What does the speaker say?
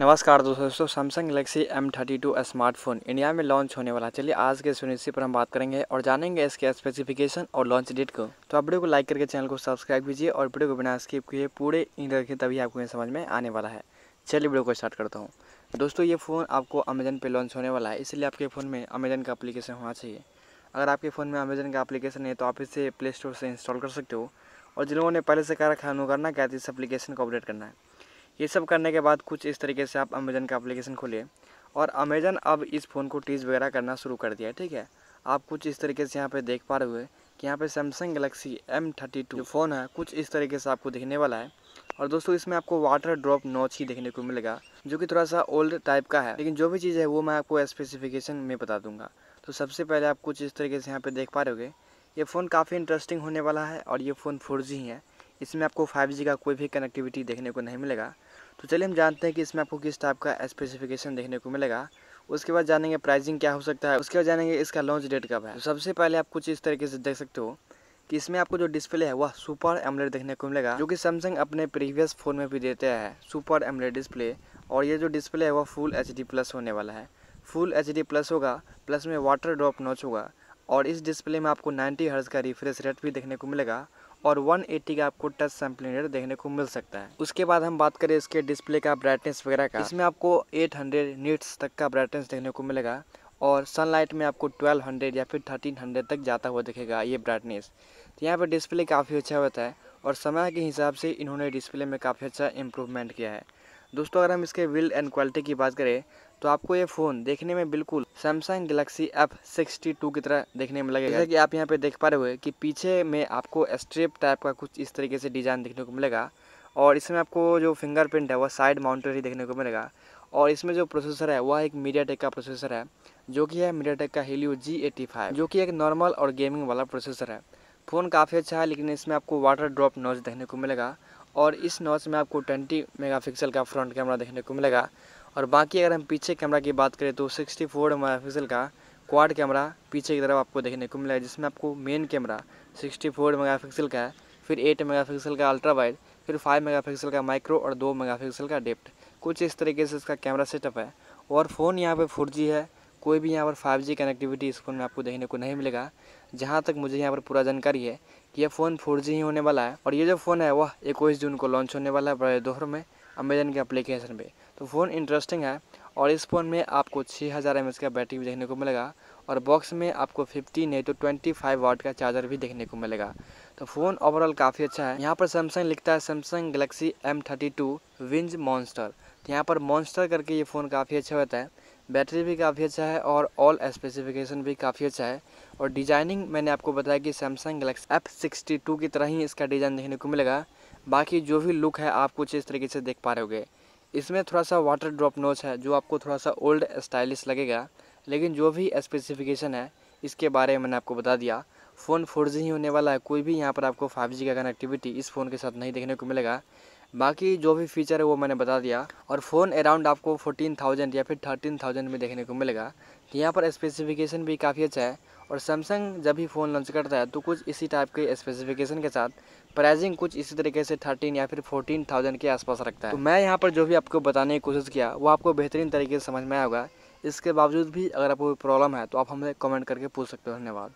नमस्कार दोस्तों Samsung Galaxy M thirty two smartphone India में लॉन्च होने वाला चलिए आज के सुनिश्चित पर हम बात करेंगे और जानेंगे इसके स्पेसिफिकेशन और लॉन्च डेट को तो आप वीडियो को लाइक करके चैनल को सब्सक्राइब कीजिए और वीडियो को बिना स्किप किए पूरे इंडिया के तभी आपको ये समझ में आने वाला है चलिए वीडियो को स्टार्ट करता हूँ दोस्तों ये फ़ोन आपको अमेजन पर लॉन्च होने वाला है इसलिए आपके फ़ोन में अमेजन का अप्लीकेशन होना चाहिए अगर आपके फ़ोन में अमेजन का अप्लीकेशन है तो आप इसे प्ले स्टोर से इंस्टॉल कर सकते हो और जिन लोगों ने पहले से कह रखा है उन्होंने करना क्या तो इस अपलीकेशन को अपडेट करना है ये सब करने के बाद कुछ इस तरीके से आप अमेज़न का एप्लीकेशन खोलिए और अमेज़न अब इस फ़ोन को टीज वगैरह करना शुरू कर दिया है ठीक है आप कुछ इस तरीके से यहाँ पर देख पा रहे हुए कि यहाँ पे Samsung Galaxy M thirty two phone है कुछ इस तरीके से आपको देखने वाला है और दोस्तों इसमें आपको वाटर ड्रॉप नोच ही देखने को मिलेगा जो कि थोड़ा सा ओल्ड टाइप का है लेकिन जो भी चीज़ है वो मैं आपको स्पेसिफिकेशन में बता दूंगा तो सबसे पहले आप कुछ इस तरीके से यहाँ पे देख पा रहे हो ये फ़ोन काफ़ी इंटरेस्टिंग होने वाला है और ये फ़ोन फोर है इसमें आपको फाइव का कोई भी कनेक्टिविटी देखने को नहीं मिलेगा तो चलिए हम जानते हैं कि इसमें आपको किस टाइप का स्पेसिफिकेशन देखने को मिलेगा उसके बाद जानेंगे प्राइसिंग क्या हो सकता है उसके बाद जानेंगे इसका लॉन्च डेट कब है तो सबसे पहले आप कुछ इस तरीके से देख सकते हो कि इसमें आपको जो डिस्प्ले है वह सुपर एमलेट देखने को मिलेगा जो कि सैमसंग अपने प्रीवियस फ़ोन में भी देते हैं सुपर एमलेट डिस्प्ले और ये जो डिस्प्ले है वह फुल एच प्लस होने वाला है फुल एच प्लस होगा प्लस में वाटर ड्रॉप नॉच होगा और इस डिस्प्ले में आपको 90 हर्ज का रिफ्रेश रेट भी देखने को मिलेगा और 180 का आपको टच सैम्पलिंग रेट देखने को मिल सकता है उसके बाद हम बात करें इसके डिस्प्ले का ब्राइटनेस वगैरह का इसमें आपको 800 हंड्रेड तक का ब्राइटनेस देखने को मिलेगा और सनलाइट में आपको 1200 या फिर 1300 तक जाता हुआ दिखेगा ये ब्राइटनेस तो यहाँ पर डिस्प्ले काफ़ी अच्छा होता है और समय के हिसाब से इन्होंने डिस्प्ले में काफ़ी अच्छा इम्प्रूवमेंट किया है दोस्तों अगर हम इसके बिल्ड एंड क्वालिटी की बात करें तो आपको ये फ़ोन देखने में बिल्कुल Samsung Galaxy F sixty two की तरह देखने में लगेगा जैसे कि आप यहाँ पे देख पा रहे हुए कि पीछे में आपको स्ट्रिप टाइप का कुछ इस तरीके से डिज़ाइन देखने को मिलेगा और इसमें आपको जो फिंगरप्रिंट है वह साइड माउंटेड ही देखने को मिलेगा और इसमें जो प्रोसेसर है वह एक मीडिया का प्रोसेसर है जो कि है मीडिया का हेलियो जी एटी फाइव जो कि एक नॉर्मल और गेमिंग वाला प्रोसेसर है फ़ोन काफ़ी अच्छा है लेकिन इसमें आपको वाटर ड्रॉप नॉज देखने को मिलेगा और इस नॉच में आपको 20 मेगापिक्सल का फ्रंट कैमरा देखने को मिलेगा और बाकी अगर हम पीछे कैमरा की बात करें तो 64 मेगा का क्वाड कैमरा पीछे की तरफ आपको देखने को मिलेगा जिसमें आपको मेन कैमरा 64 मेगापिक्सल का है फिर 8 मेगापिक्सल का अल्ट्रा वाइड फिर 5 मेगापिक्सल का माइक्रो और 2 मेगापिक्सल का डेप्ट कुछ इस तरीके से इसका कैमरा सेटअप है और फ़ोन यहाँ पर फोर है कोई भी यहाँ पर फाइव जी कनेक्टिविटी इस फ़ोन में आपको देखने को नहीं मिलेगा जहाँ तक मुझे यहाँ पर पूरा जानकारी है कि यह फ़ोन फोर ही होने वाला है और ये जो फ़ोन है वह इक्कीस जून को लॉन्च होने वाला है बड़े दोहर में अमेजन के एप्लीकेशन पे तो फ़ोन इंटरेस्टिंग है और इस फ़ोन में आपको छः हज़ार एम का बैटरी भी देखने को मिलेगा और बॉक्स में आपको 50 नहीं तो 25 वाट का चार्जर भी देखने को मिलेगा तो फ़ोन ओवरऑल काफ़ी अच्छा है यहाँ पर सैमसंग लिखता है Samsung Galaxy M thirty two विंज मॉन्स्टर यहाँ पर मॉन्स्टर करके ये फ़ोन काफ़ी अच्छा होता है बैटरी भी काफ़ी अच्छा है और ऑल स्पेसिफिकेशन भी काफ़ी अच्छा है और डिज़ाइनिंग मैंने आपको बताया कि Samsung Galaxy F sixty two की तरह ही इसका डिज़ाइन देखने को मिलेगा बाकी जो भी लुक है आप कुछ इस तरीके से देख पा रहे होगे इसमें थोड़ा सा वाटर ड्रॉप नोच है जो आपको थोड़ा सा ओल्ड स्टाइलिश लगेगा लेकिन जो भी स्पेसिफिकेशन है इसके बारे में मैंने आपको बता दिया फ़ोन फोर ही होने वाला है कोई भी यहाँ पर आपको फाइव का कनेक्टिविटी इस फ़ोन के साथ नहीं देखने को मिलेगा बाकी जो भी फीचर है वो मैंने बता दिया और फ़ोन अराउंड आपको फोर्टीन थाउजेंड या फिर थर्टीन थाउजेंड में देखने को मिलेगा तो यहाँ पर स्पेसिफिकेशन भी काफ़ी अच्छा है और सैमसंग जब भी फ़ोन लॉन्च करता है तो कुछ इसी टाइप के स्पेसिफिकेशन के साथ प्राइसिंग कुछ इसी तरीके से थर्टीन या फिर फोर्टीन थाउजेंड के आसपास रखता है तो मैं यहाँ पर जो भी आपको बताने की कोशिश किया वो आपको बेहतरीन तरीके से समझ में आएगा इसके बावजूद भी अगर आपको प्रॉब्लम है तो आप हमें कमेंट करके पूछ सकते हो धन्यवाद